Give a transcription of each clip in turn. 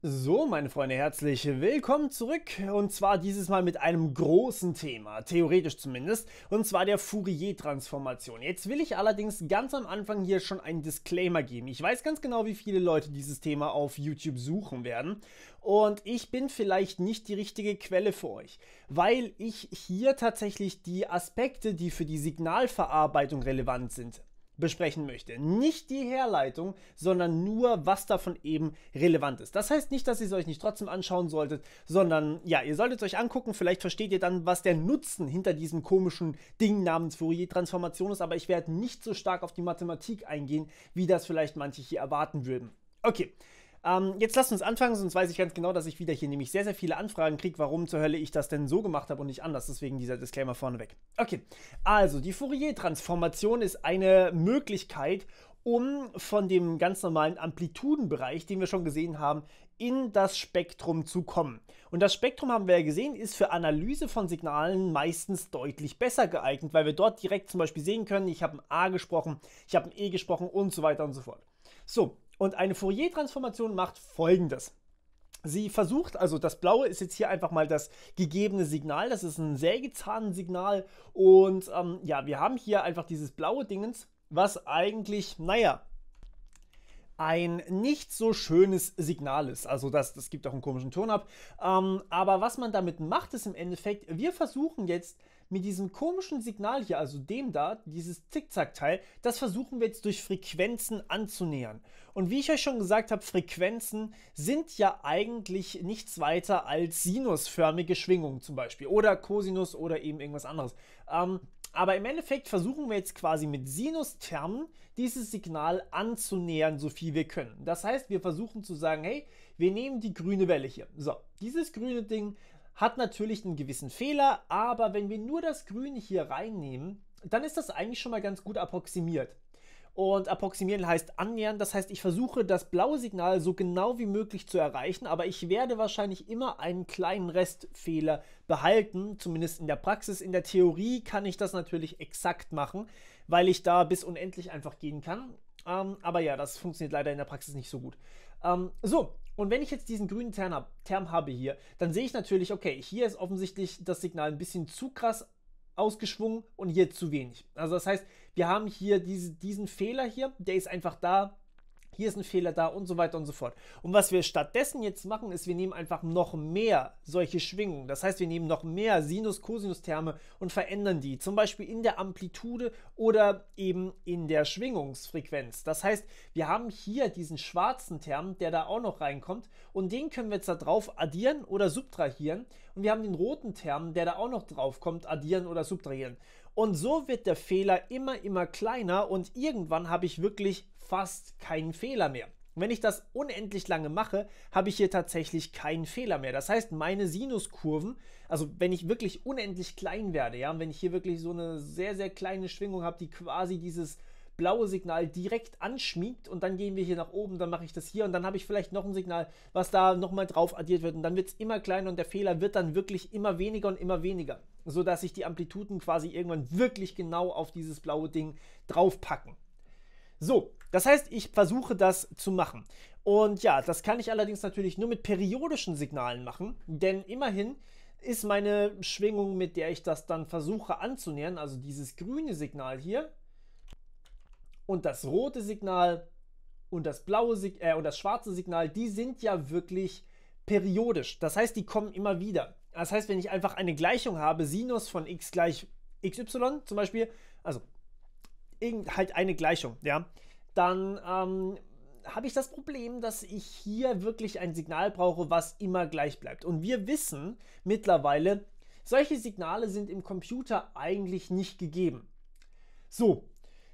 So, meine Freunde, herzlich willkommen zurück. Und zwar dieses Mal mit einem großen Thema, theoretisch zumindest, und zwar der Fourier-Transformation. Jetzt will ich allerdings ganz am Anfang hier schon einen Disclaimer geben. Ich weiß ganz genau, wie viele Leute dieses Thema auf YouTube suchen werden. Und ich bin vielleicht nicht die richtige Quelle für euch, weil ich hier tatsächlich die Aspekte, die für die Signalverarbeitung relevant sind, besprechen möchte. Nicht die Herleitung, sondern nur, was davon eben relevant ist. Das heißt nicht, dass ihr es euch nicht trotzdem anschauen solltet, sondern ja, ihr solltet es euch angucken. Vielleicht versteht ihr dann, was der Nutzen hinter diesem komischen Ding namens Fourier-Transformation ist, aber ich werde nicht so stark auf die Mathematik eingehen, wie das vielleicht manche hier erwarten würden. Okay, ähm, jetzt lasst uns anfangen, sonst weiß ich ganz genau, dass ich wieder hier nämlich sehr, sehr viele Anfragen kriege, warum zur Hölle ich das denn so gemacht habe und nicht anders. Deswegen dieser Disclaimer vorneweg. Okay, also die Fourier-Transformation ist eine Möglichkeit, um von dem ganz normalen Amplitudenbereich, den wir schon gesehen haben, in das Spektrum zu kommen. Und das Spektrum, haben wir ja gesehen, ist für Analyse von Signalen meistens deutlich besser geeignet, weil wir dort direkt zum Beispiel sehen können, ich habe ein A gesprochen, ich habe ein E gesprochen und so weiter und so fort. So, und eine Fourier-Transformation macht folgendes. Sie versucht, also das Blaue ist jetzt hier einfach mal das gegebene Signal, das ist ein Sägezahnsignal und ähm, ja, wir haben hier einfach dieses blaue Dingens, was eigentlich, naja, ein nicht so schönes Signal ist. Also das, das gibt auch einen komischen Ton ab. Ähm, aber was man damit macht, ist im Endeffekt, wir versuchen jetzt mit diesem komischen Signal hier, also dem da, dieses Zickzackteil, das versuchen wir jetzt durch Frequenzen anzunähern. Und wie ich euch schon gesagt habe, Frequenzen sind ja eigentlich nichts weiter als sinusförmige Schwingungen zum Beispiel oder Cosinus oder eben irgendwas anderes. Ähm, aber im Endeffekt versuchen wir jetzt quasi mit Sinustermen dieses Signal anzunähern, so viel wir können. Das heißt, wir versuchen zu sagen, hey, wir nehmen die grüne Welle hier. So, dieses grüne Ding hat natürlich einen gewissen Fehler, aber wenn wir nur das Grün hier reinnehmen, dann ist das eigentlich schon mal ganz gut approximiert. Und approximieren heißt annähern, das heißt, ich versuche das blaue Signal so genau wie möglich zu erreichen, aber ich werde wahrscheinlich immer einen kleinen Restfehler behalten, zumindest in der Praxis. In der Theorie kann ich das natürlich exakt machen, weil ich da bis unendlich einfach gehen kann. Ähm, aber ja, das funktioniert leider in der Praxis nicht so gut. Ähm, so, und wenn ich jetzt diesen grünen Term habe hier, dann sehe ich natürlich, okay, hier ist offensichtlich das Signal ein bisschen zu krass ausgeschwungen und hier zu wenig. Also das heißt, wir haben hier diese, diesen Fehler hier, der ist einfach da, hier ist ein Fehler da und so weiter und so fort. Und was wir stattdessen jetzt machen, ist, wir nehmen einfach noch mehr solche Schwingungen. Das heißt, wir nehmen noch mehr Sinus, Cosinus-Terme und verändern die, zum Beispiel in der Amplitude oder eben in der Schwingungsfrequenz. Das heißt, wir haben hier diesen schwarzen Term, der da auch noch reinkommt und den können wir jetzt da drauf addieren oder subtrahieren und wir haben den roten Term, der da auch noch drauf kommt, addieren oder subtrahieren. Und so wird der Fehler immer, immer kleiner und irgendwann habe ich wirklich fast keinen Fehler mehr. Wenn ich das unendlich lange mache, habe ich hier tatsächlich keinen Fehler mehr. Das heißt, meine Sinuskurven, also wenn ich wirklich unendlich klein werde, ja, wenn ich hier wirklich so eine sehr, sehr kleine Schwingung habe, die quasi dieses blaue Signal direkt anschmiegt und dann gehen wir hier nach oben, dann mache ich das hier und dann habe ich vielleicht noch ein Signal, was da nochmal drauf addiert wird und dann wird es immer kleiner und der Fehler wird dann wirklich immer weniger und immer weniger, sodass sich die Amplituden quasi irgendwann wirklich genau auf dieses blaue Ding draufpacken. So, das heißt, ich versuche das zu machen. Und ja, das kann ich allerdings natürlich nur mit periodischen Signalen machen, denn immerhin ist meine Schwingung, mit der ich das dann versuche anzunähern, also dieses grüne Signal hier, und das rote Signal und das blaue Sig äh, und das schwarze Signal, die sind ja wirklich periodisch. Das heißt, die kommen immer wieder. Das heißt, wenn ich einfach eine Gleichung habe, Sinus von x gleich xy zum Beispiel, also halt eine Gleichung, ja, dann ähm, habe ich das Problem, dass ich hier wirklich ein Signal brauche, was immer gleich bleibt. Und wir wissen mittlerweile, solche Signale sind im Computer eigentlich nicht gegeben. So,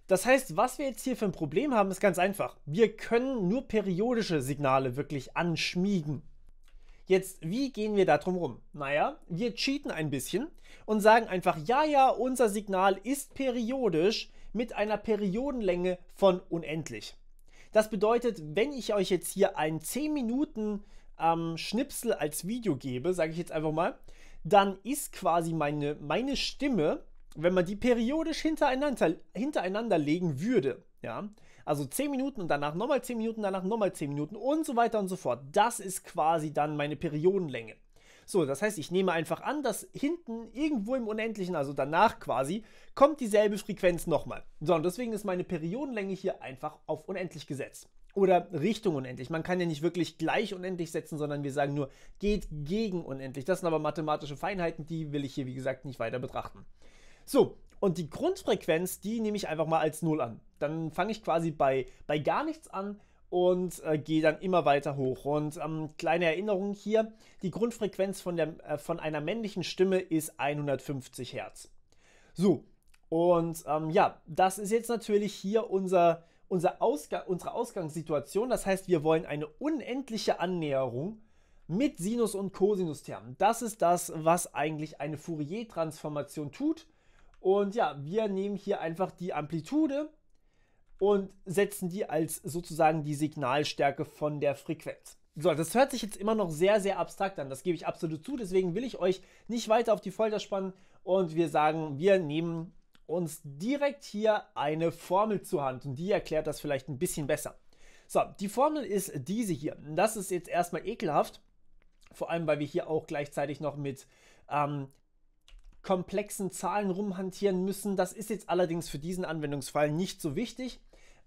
das heißt, was wir jetzt hier für ein Problem haben, ist ganz einfach. Wir können nur periodische Signale wirklich anschmiegen. Jetzt, wie gehen wir da drum rum? Naja, wir cheaten ein bisschen und sagen einfach, ja, ja, unser Signal ist periodisch mit einer Periodenlänge von unendlich. Das bedeutet, wenn ich euch jetzt hier einen 10 Minuten ähm, Schnipsel als Video gebe, sage ich jetzt einfach mal, dann ist quasi meine, meine Stimme wenn man die periodisch hintereinander, hintereinander legen würde, ja, also 10 Minuten und danach nochmal 10 Minuten, danach nochmal 10 Minuten und so weiter und so fort, das ist quasi dann meine Periodenlänge. So, das heißt, ich nehme einfach an, dass hinten irgendwo im Unendlichen, also danach quasi, kommt dieselbe Frequenz nochmal. So, und deswegen ist meine Periodenlänge hier einfach auf unendlich gesetzt. Oder Richtung unendlich. Man kann ja nicht wirklich gleich unendlich setzen, sondern wir sagen nur, geht gegen unendlich. Das sind aber mathematische Feinheiten, die will ich hier, wie gesagt, nicht weiter betrachten. So, und die Grundfrequenz, die nehme ich einfach mal als 0 an. Dann fange ich quasi bei, bei gar nichts an und äh, gehe dann immer weiter hoch. Und ähm, kleine Erinnerung hier, die Grundfrequenz von, der, äh, von einer männlichen Stimme ist 150 Hertz. So, und ähm, ja, das ist jetzt natürlich hier unser, unser Ausga unsere Ausgangssituation. Das heißt, wir wollen eine unendliche Annäherung mit Sinus- und Cosinus-Termen. Das ist das, was eigentlich eine Fourier-Transformation tut. Und ja, wir nehmen hier einfach die Amplitude und setzen die als sozusagen die Signalstärke von der Frequenz. So, das hört sich jetzt immer noch sehr, sehr abstrakt an. Das gebe ich absolut zu. Deswegen will ich euch nicht weiter auf die Folter spannen und wir sagen, wir nehmen uns direkt hier eine Formel zur Hand und die erklärt das vielleicht ein bisschen besser. So, die Formel ist diese hier. Das ist jetzt erstmal ekelhaft, vor allem weil wir hier auch gleichzeitig noch mit ähm, komplexen Zahlen rumhantieren müssen. Das ist jetzt allerdings für diesen Anwendungsfall nicht so wichtig.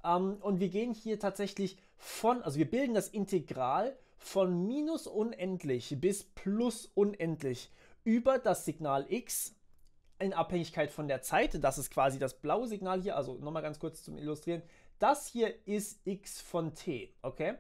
Ähm, und wir gehen hier tatsächlich von, also wir bilden das Integral von minus unendlich bis plus unendlich über das Signal x in Abhängigkeit von der Zeit. Das ist quasi das blaue Signal hier. Also nochmal ganz kurz zum Illustrieren. Das hier ist x von t, okay?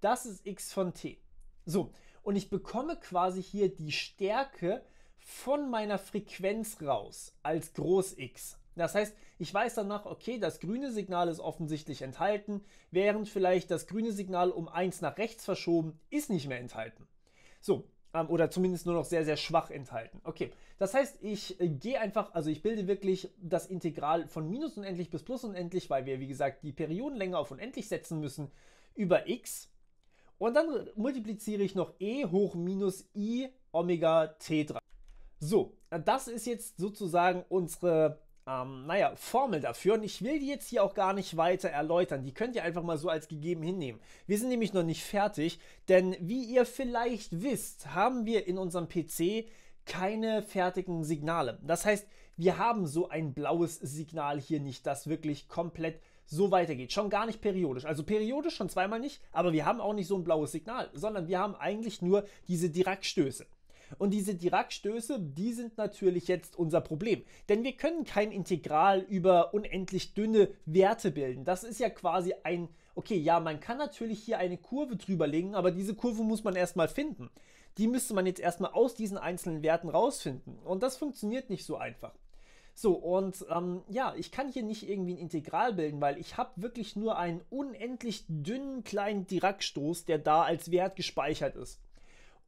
Das ist x von t. So, und ich bekomme quasi hier die Stärke von meiner Frequenz raus als Groß X. Das heißt, ich weiß danach, okay, das grüne Signal ist offensichtlich enthalten, während vielleicht das grüne Signal um 1 nach rechts verschoben ist nicht mehr enthalten. So, ähm, oder zumindest nur noch sehr, sehr schwach enthalten. Okay, das heißt, ich äh, gehe einfach, also ich bilde wirklich das Integral von minus unendlich bis plus unendlich, weil wir, wie gesagt, die Periodenlänge auf unendlich setzen müssen, über x. Und dann multipliziere ich noch e hoch minus i Omega T3. So, das ist jetzt sozusagen unsere, ähm, naja, Formel dafür. Und ich will die jetzt hier auch gar nicht weiter erläutern. Die könnt ihr einfach mal so als gegeben hinnehmen. Wir sind nämlich noch nicht fertig, denn wie ihr vielleicht wisst, haben wir in unserem PC keine fertigen Signale. Das heißt, wir haben so ein blaues Signal hier nicht, das wirklich komplett so weitergeht. Schon gar nicht periodisch. Also periodisch schon zweimal nicht, aber wir haben auch nicht so ein blaues Signal, sondern wir haben eigentlich nur diese Dirac-Stöße. Und diese Dirac-Stöße, die sind natürlich jetzt unser Problem. Denn wir können kein Integral über unendlich dünne Werte bilden. Das ist ja quasi ein, okay, ja, man kann natürlich hier eine Kurve drüber legen, aber diese Kurve muss man erstmal finden. Die müsste man jetzt erstmal aus diesen einzelnen Werten rausfinden. Und das funktioniert nicht so einfach. So, und ähm, ja, ich kann hier nicht irgendwie ein Integral bilden, weil ich habe wirklich nur einen unendlich dünnen kleinen Dirac-Stoß, der da als Wert gespeichert ist.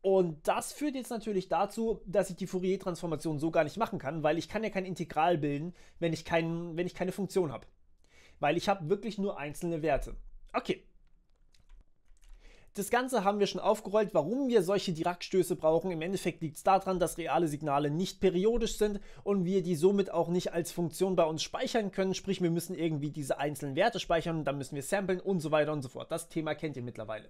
Und das führt jetzt natürlich dazu, dass ich die Fourier-Transformation so gar nicht machen kann, weil ich kann ja kein Integral bilden, wenn ich, kein, wenn ich keine Funktion habe. Weil ich habe wirklich nur einzelne Werte. Okay. Das Ganze haben wir schon aufgerollt, warum wir solche Dirac-Stöße brauchen. Im Endeffekt liegt es daran, dass reale Signale nicht periodisch sind und wir die somit auch nicht als Funktion bei uns speichern können. Sprich, wir müssen irgendwie diese einzelnen Werte speichern, dann müssen wir samplen und so weiter und so fort. Das Thema kennt ihr mittlerweile.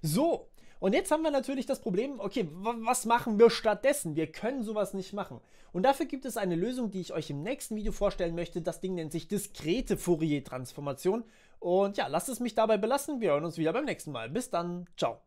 So, und jetzt haben wir natürlich das Problem, okay, was machen wir stattdessen? Wir können sowas nicht machen. Und dafür gibt es eine Lösung, die ich euch im nächsten Video vorstellen möchte. Das Ding nennt sich diskrete Fourier-Transformation. Und ja, lasst es mich dabei belassen. Wir hören uns wieder beim nächsten Mal. Bis dann. Ciao.